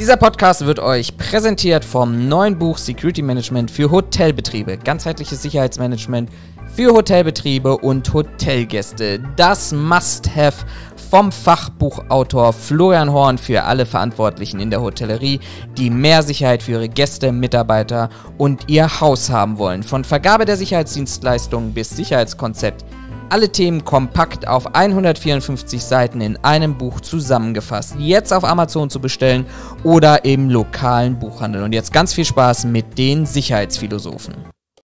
Dieser Podcast wird euch präsentiert vom neuen Buch Security Management für Hotelbetriebe, ganzheitliches Sicherheitsmanagement für Hotelbetriebe und Hotelgäste. Das Must-Have vom Fachbuchautor Florian Horn für alle Verantwortlichen in der Hotellerie, die mehr Sicherheit für ihre Gäste, Mitarbeiter und ihr Haus haben wollen. Von Vergabe der Sicherheitsdienstleistungen bis Sicherheitskonzept alle Themen kompakt auf 154 Seiten in einem Buch zusammengefasst. Jetzt auf Amazon zu bestellen oder im lokalen Buchhandel. Und jetzt ganz viel Spaß mit den Sicherheitsphilosophen.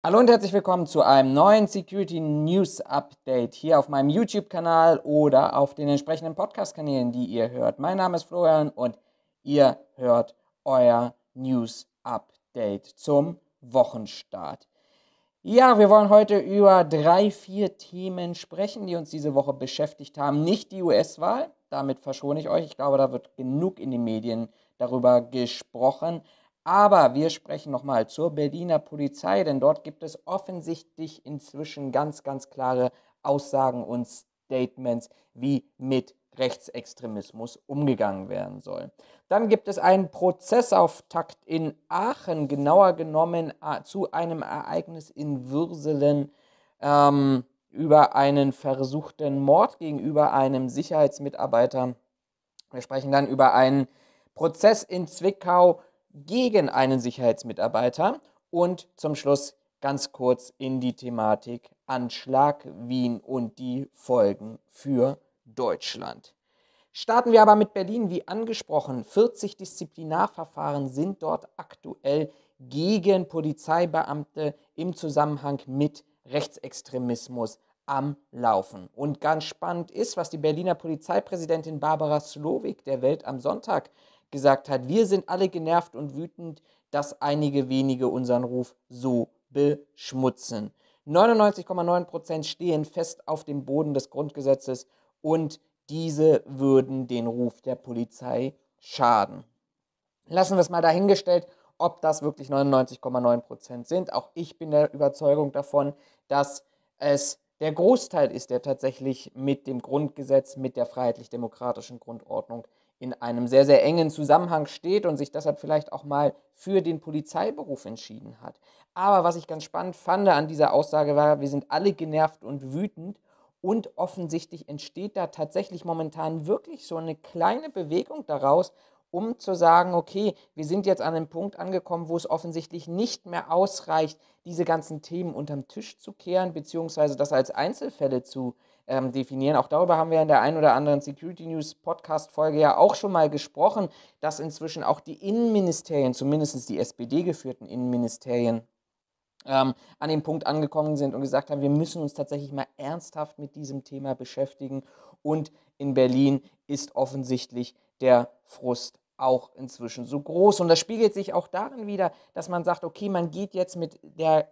Hallo und herzlich willkommen zu einem neuen Security News Update hier auf meinem YouTube-Kanal oder auf den entsprechenden Podcast-Kanälen, die ihr hört. Mein Name ist Florian und ihr hört euer News Update zum Wochenstart. Ja, wir wollen heute über drei, vier Themen sprechen, die uns diese Woche beschäftigt haben. Nicht die US-Wahl, damit verschone ich euch. Ich glaube, da wird genug in den Medien darüber gesprochen. Aber wir sprechen nochmal zur Berliner Polizei, denn dort gibt es offensichtlich inzwischen ganz, ganz klare Aussagen und Statements, wie mit Rechtsextremismus umgegangen werden soll. Dann gibt es einen Prozessauftakt in Aachen, genauer genommen äh, zu einem Ereignis in Würselen ähm, über einen versuchten Mord gegenüber einem Sicherheitsmitarbeiter. Wir sprechen dann über einen Prozess in Zwickau gegen einen Sicherheitsmitarbeiter und zum Schluss ganz kurz in die Thematik Anschlag Wien und die Folgen für Deutschland. Starten wir aber mit Berlin, wie angesprochen. 40 Disziplinarverfahren sind dort aktuell gegen Polizeibeamte im Zusammenhang mit Rechtsextremismus am Laufen. Und ganz spannend ist, was die Berliner Polizeipräsidentin Barbara Slowik der Welt am Sonntag gesagt hat. Wir sind alle genervt und wütend, dass einige wenige unseren Ruf so beschmutzen. 99,9% Prozent stehen fest auf dem Boden des Grundgesetzes und diese würden den Ruf der Polizei schaden. Lassen wir es mal dahingestellt, ob das wirklich 99,9% Prozent sind. Auch ich bin der Überzeugung davon, dass es der Großteil ist, der tatsächlich mit dem Grundgesetz, mit der freiheitlich-demokratischen Grundordnung in einem sehr, sehr engen Zusammenhang steht und sich deshalb vielleicht auch mal für den Polizeiberuf entschieden hat. Aber was ich ganz spannend fand an dieser Aussage war, wir sind alle genervt und wütend und offensichtlich entsteht da tatsächlich momentan wirklich so eine kleine Bewegung daraus, um zu sagen, okay, wir sind jetzt an einem Punkt angekommen, wo es offensichtlich nicht mehr ausreicht, diese ganzen Themen unterm Tisch zu kehren, beziehungsweise das als Einzelfälle zu ähm, definieren. Auch darüber haben wir in der einen oder anderen Security News Podcast-Folge ja auch schon mal gesprochen, dass inzwischen auch die Innenministerien, zumindest die SPD-geführten Innenministerien, ähm, an dem Punkt angekommen sind und gesagt haben, wir müssen uns tatsächlich mal ernsthaft mit diesem Thema beschäftigen. Und in Berlin ist offensichtlich der Frust auch inzwischen so groß. Und das spiegelt sich auch darin wieder, dass man sagt, okay, man geht jetzt mit der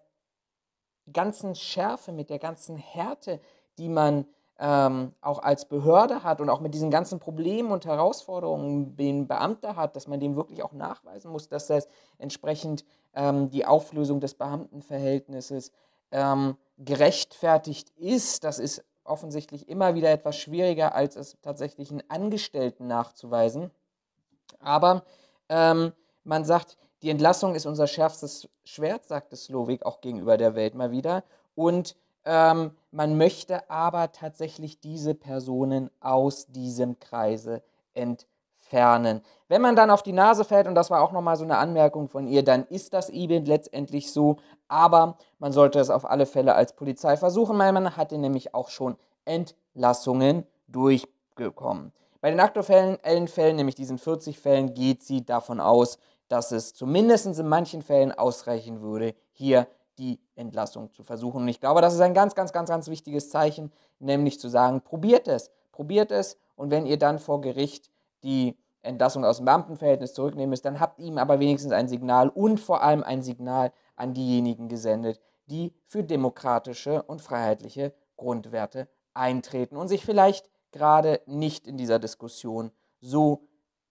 ganzen Schärfe, mit der ganzen Härte, die man ähm, auch als Behörde hat und auch mit diesen ganzen Problemen und Herausforderungen, den Beamter hat, dass man dem wirklich auch nachweisen muss, dass das entsprechend ähm, die Auflösung des Beamtenverhältnisses ähm, gerechtfertigt ist. Das ist offensichtlich immer wieder etwas schwieriger, als es tatsächlich einen Angestellten nachzuweisen. Aber ähm, man sagt, die Entlassung ist unser schärfstes Schwert, sagte Slowik auch gegenüber der Welt mal wieder. Und ähm, man möchte aber tatsächlich diese Personen aus diesem Kreise entlassen entfernen. Wenn man dann auf die Nase fällt, und das war auch nochmal so eine Anmerkung von ihr, dann ist das e letztendlich so, aber man sollte es auf alle Fälle als Polizei versuchen, weil man hatte nämlich auch schon Entlassungen durchgekommen. Bei den aktuellen Fällen, nämlich diesen 40 Fällen, geht sie davon aus, dass es zumindest in manchen Fällen ausreichen würde, hier die Entlassung zu versuchen. Und ich glaube, das ist ein ganz, ganz, ganz, ganz wichtiges Zeichen, nämlich zu sagen, probiert es, probiert es und wenn ihr dann vor Gericht die Entlassung aus dem Beamtenverhältnis zurücknehmen müsst, dann habt ihm aber wenigstens ein Signal und vor allem ein Signal an diejenigen gesendet, die für demokratische und freiheitliche Grundwerte eintreten und sich vielleicht gerade nicht in dieser Diskussion so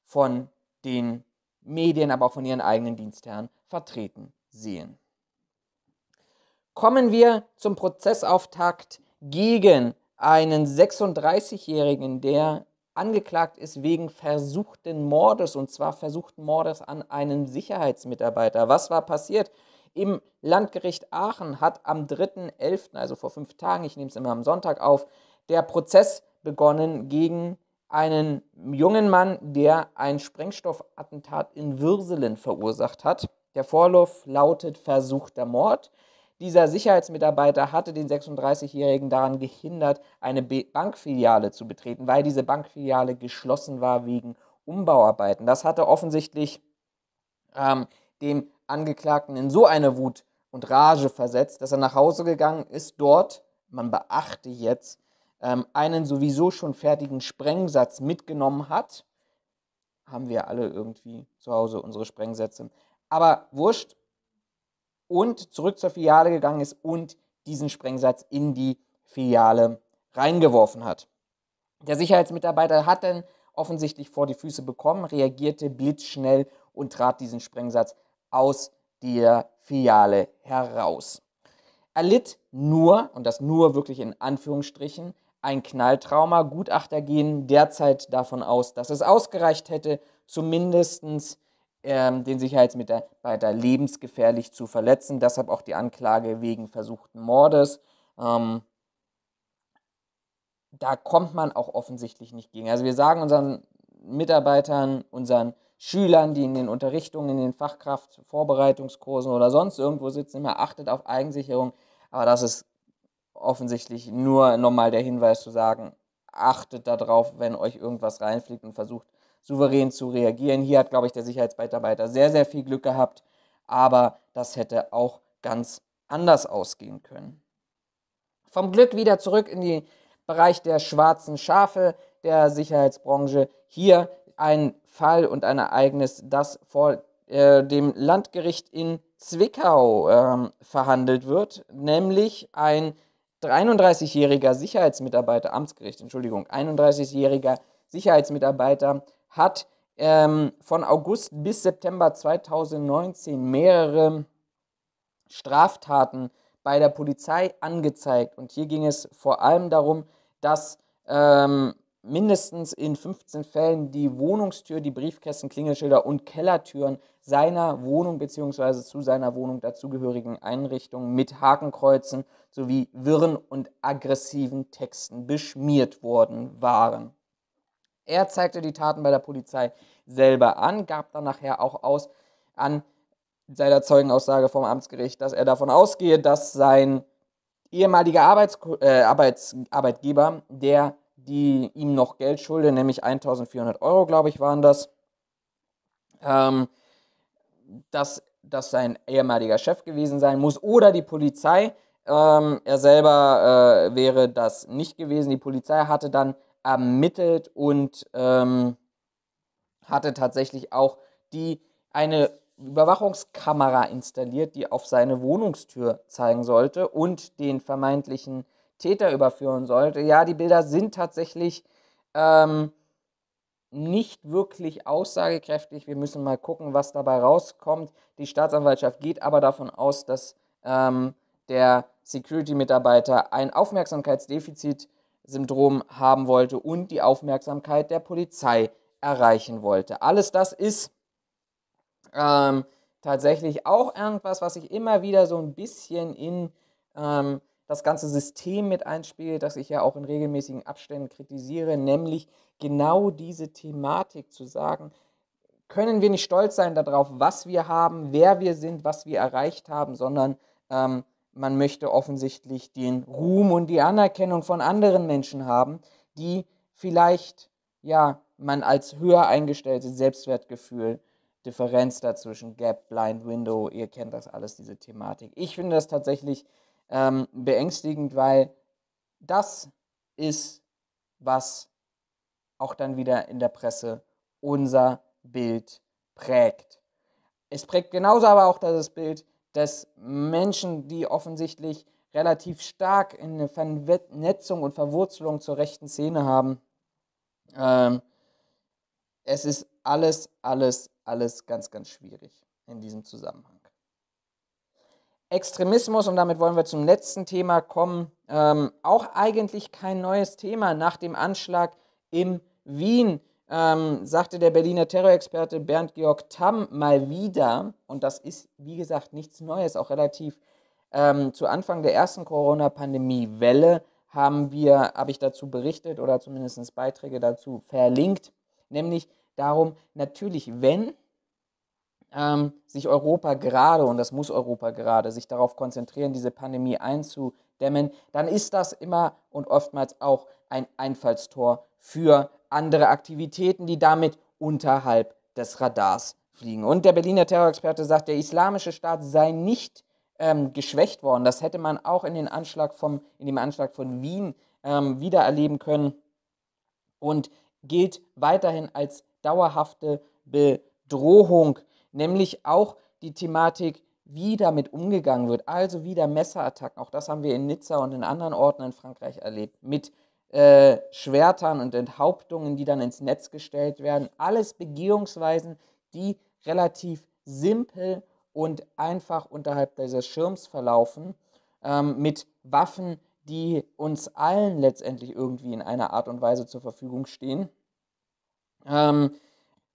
von den Medien, aber auch von ihren eigenen Dienstherren vertreten sehen. Kommen wir zum Prozessauftakt gegen einen 36-Jährigen, der angeklagt ist wegen versuchten Mordes und zwar versuchten Mordes an einem Sicherheitsmitarbeiter. Was war passiert? Im Landgericht Aachen hat am 3.11., also vor fünf Tagen, ich nehme es immer am Sonntag auf, der Prozess begonnen gegen einen jungen Mann, der ein Sprengstoffattentat in Würselen verursacht hat. Der Vorwurf lautet versuchter Mord. Dieser Sicherheitsmitarbeiter hatte den 36-Jährigen daran gehindert, eine Bankfiliale zu betreten, weil diese Bankfiliale geschlossen war wegen Umbauarbeiten. Das hatte offensichtlich ähm, dem Angeklagten in so eine Wut und Rage versetzt, dass er nach Hause gegangen ist, dort, man beachte jetzt, ähm, einen sowieso schon fertigen Sprengsatz mitgenommen hat. Haben wir alle irgendwie zu Hause unsere Sprengsätze. Aber wurscht, und zurück zur Filiale gegangen ist und diesen Sprengsatz in die Filiale reingeworfen hat. Der Sicherheitsmitarbeiter hat dann offensichtlich vor die Füße bekommen, reagierte blitzschnell und trat diesen Sprengsatz aus der Filiale heraus. Er litt nur, und das nur wirklich in Anführungsstrichen, ein Knalltrauma. Gutachter gehen derzeit davon aus, dass es ausgereicht hätte, zumindestens ähm, den Sicherheitsmitarbeiter lebensgefährlich zu verletzen. Deshalb auch die Anklage wegen versuchten Mordes. Ähm, da kommt man auch offensichtlich nicht gegen. Also wir sagen unseren Mitarbeitern, unseren Schülern, die in den Unterrichtungen, in den Fachkraftvorbereitungskursen oder sonst irgendwo sitzen, immer achtet auf Eigensicherung. Aber das ist offensichtlich nur nochmal der Hinweis zu sagen, achtet darauf, wenn euch irgendwas reinfliegt und versucht souverän zu reagieren. Hier hat, glaube ich, der Sicherheitsmitarbeiter sehr, sehr viel Glück gehabt, aber das hätte auch ganz anders ausgehen können. Vom Glück wieder zurück in den Bereich der schwarzen Schafe der Sicherheitsbranche. Hier ein Fall und ein Ereignis, das vor äh, dem Landgericht in Zwickau äh, verhandelt wird, nämlich ein 33-jähriger Sicherheitsmitarbeiter, Amtsgericht, Entschuldigung, 31-jähriger Sicherheitsmitarbeiter hat ähm, von August bis September 2019 mehrere Straftaten bei der Polizei angezeigt. Und hier ging es vor allem darum, dass ähm, mindestens in 15 Fällen die Wohnungstür, die Briefkästen, Klingelschilder und Kellertüren seiner Wohnung bzw. zu seiner Wohnung dazugehörigen Einrichtungen mit Hakenkreuzen sowie wirren und aggressiven Texten beschmiert worden waren. Er zeigte die Taten bei der Polizei selber an, gab dann nachher auch aus an seiner Zeugenaussage vom Amtsgericht, dass er davon ausgehe, dass sein ehemaliger Arbeits äh, Arbeits Arbeitgeber, der die ihm noch Geld schulde, nämlich 1400 Euro, glaube ich, waren das, ähm, dass das sein ehemaliger Chef gewesen sein muss oder die Polizei. Ähm, er selber äh, wäre das nicht gewesen. Die Polizei hatte dann ermittelt und ähm, hatte tatsächlich auch die eine Überwachungskamera installiert, die auf seine Wohnungstür zeigen sollte und den vermeintlichen Täter überführen sollte. Ja, die Bilder sind tatsächlich ähm, nicht wirklich aussagekräftig. Wir müssen mal gucken, was dabei rauskommt. Die Staatsanwaltschaft geht aber davon aus, dass ähm, der Security-Mitarbeiter ein Aufmerksamkeitsdefizit Syndrom haben wollte und die Aufmerksamkeit der Polizei erreichen wollte. Alles das ist ähm, tatsächlich auch irgendwas, was sich immer wieder so ein bisschen in ähm, das ganze System mit einspielt, das ich ja auch in regelmäßigen Abständen kritisiere, nämlich genau diese Thematik zu sagen, können wir nicht stolz sein darauf, was wir haben, wer wir sind, was wir erreicht haben, sondern ähm, man möchte offensichtlich den Ruhm und die Anerkennung von anderen Menschen haben, die vielleicht, ja, man als höher eingestellte Selbstwertgefühl, Differenz dazwischen, Gap, Blind Window, ihr kennt das alles, diese Thematik. Ich finde das tatsächlich ähm, beängstigend, weil das ist, was auch dann wieder in der Presse unser Bild prägt. Es prägt genauso aber auch das Bild dass Menschen, die offensichtlich relativ stark eine Vernetzung und Verwurzelung zur rechten Szene haben, ähm, es ist alles, alles, alles ganz, ganz schwierig in diesem Zusammenhang. Extremismus, und damit wollen wir zum letzten Thema kommen, ähm, auch eigentlich kein neues Thema nach dem Anschlag in Wien ähm, sagte der Berliner Terrorexperte Bernd Georg Tamm mal wieder, und das ist, wie gesagt, nichts Neues, auch relativ ähm, zu Anfang der ersten Corona-Pandemie-Welle haben wir, habe ich dazu berichtet oder zumindest Beiträge dazu verlinkt, nämlich darum, natürlich, wenn ähm, sich Europa gerade, und das muss Europa gerade, sich darauf konzentrieren, diese Pandemie einzudämmen, dann ist das immer und oftmals auch ein Einfallstor für andere Aktivitäten, die damit unterhalb des Radars fliegen. Und der Berliner Terrorexperte sagt, der islamische Staat sei nicht ähm, geschwächt worden. Das hätte man auch in, den Anschlag vom, in dem Anschlag von Wien ähm, wieder erleben können und gilt weiterhin als dauerhafte Bedrohung, nämlich auch die Thematik, wie damit umgegangen wird, also wieder Messerattacken, auch das haben wir in Nizza und in anderen Orten in Frankreich erlebt, mit äh, Schwertern und Enthauptungen, die dann ins Netz gestellt werden. Alles Begehungsweisen, die relativ simpel und einfach unterhalb dieses Schirms verlaufen, ähm, mit Waffen, die uns allen letztendlich irgendwie in einer Art und Weise zur Verfügung stehen. Ähm,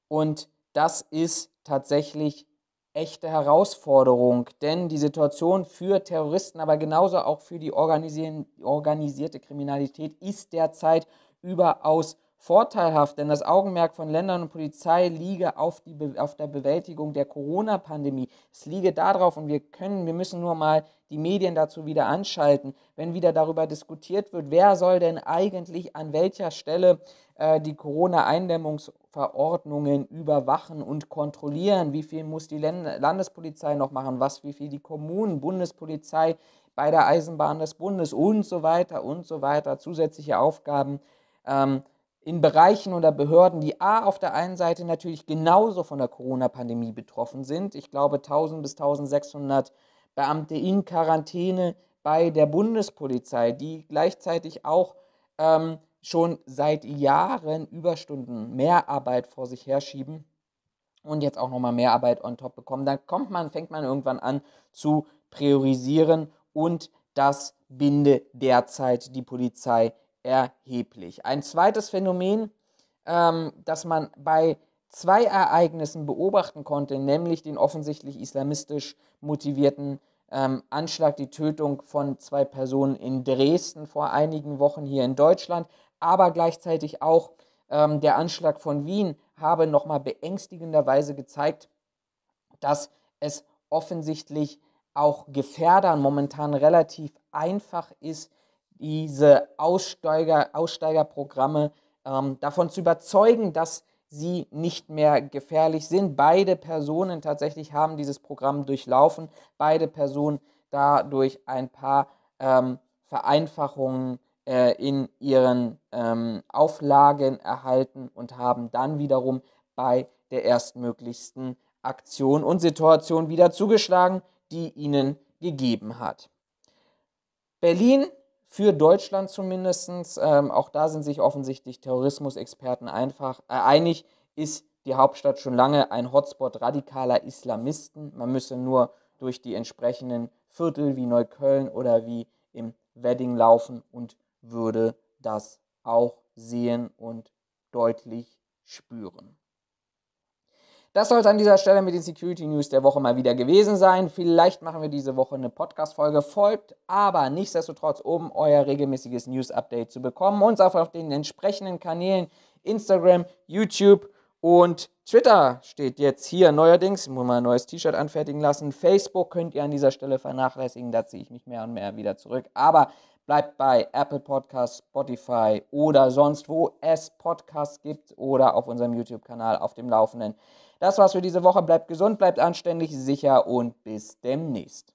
und das ist tatsächlich echte Herausforderung, denn die Situation für Terroristen, aber genauso auch für die organisierte Kriminalität ist derzeit überaus vorteilhaft, denn das Augenmerk von Ländern und Polizei liege auf, die, auf der Bewältigung der Corona-Pandemie. Es liege darauf und wir können, wir müssen nur mal die Medien dazu wieder anschalten, wenn wieder darüber diskutiert wird, wer soll denn eigentlich an welcher Stelle äh, die Corona-Eindämmungsverordnungen überwachen und kontrollieren, wie viel muss die Länd Landespolizei noch machen, was, wie viel die Kommunen, Bundespolizei bei der Eisenbahn des Bundes und so weiter und so weiter, zusätzliche Aufgaben. Ähm, in Bereichen oder Behörden, die A auf der einen Seite natürlich genauso von der Corona-Pandemie betroffen sind. Ich glaube 1000 bis 1600 Beamte in Quarantäne bei der Bundespolizei, die gleichzeitig auch ähm, schon seit Jahren Überstunden mehr Arbeit vor sich herschieben und jetzt auch nochmal mehr Arbeit on top bekommen. Dann kommt man, fängt man irgendwann an zu priorisieren und das binde derzeit die Polizei erheblich. Ein zweites Phänomen, ähm, das man bei zwei Ereignissen beobachten konnte, nämlich den offensichtlich islamistisch motivierten ähm, Anschlag, die Tötung von zwei Personen in Dresden vor einigen Wochen hier in Deutschland, aber gleichzeitig auch ähm, der Anschlag von Wien habe nochmal beängstigenderweise gezeigt, dass es offensichtlich auch Gefährdern momentan relativ einfach ist, diese Aussteiger, Aussteigerprogramme ähm, davon zu überzeugen, dass sie nicht mehr gefährlich sind. Beide Personen tatsächlich haben dieses Programm durchlaufen, beide Personen dadurch ein paar ähm, Vereinfachungen äh, in ihren ähm, Auflagen erhalten und haben dann wiederum bei der erstmöglichsten Aktion und Situation wieder zugeschlagen, die ihnen gegeben hat. Berlin für Deutschland zumindest, ähm, auch da sind sich offensichtlich Terrorismusexperten einfach äh, einig, ist die Hauptstadt schon lange ein Hotspot radikaler Islamisten. Man müsse nur durch die entsprechenden Viertel wie Neukölln oder wie im Wedding laufen und würde das auch sehen und deutlich spüren. Das soll es an dieser Stelle mit den Security News der Woche mal wieder gewesen sein. Vielleicht machen wir diese Woche eine Podcast-Folge. Folgt aber nichtsdestotrotz, um euer regelmäßiges News-Update zu bekommen, uns auch auf den entsprechenden Kanälen Instagram, YouTube und Twitter steht jetzt hier neuerdings, Ich muss mal ein neues T-Shirt anfertigen lassen. Facebook könnt ihr an dieser Stelle vernachlässigen, da ziehe ich mich mehr und mehr wieder zurück. Aber bleibt bei Apple Podcasts, Spotify oder sonst wo es Podcasts gibt oder auf unserem YouTube-Kanal auf dem Laufenden. Das war's für diese Woche. Bleibt gesund, bleibt anständig, sicher und bis demnächst.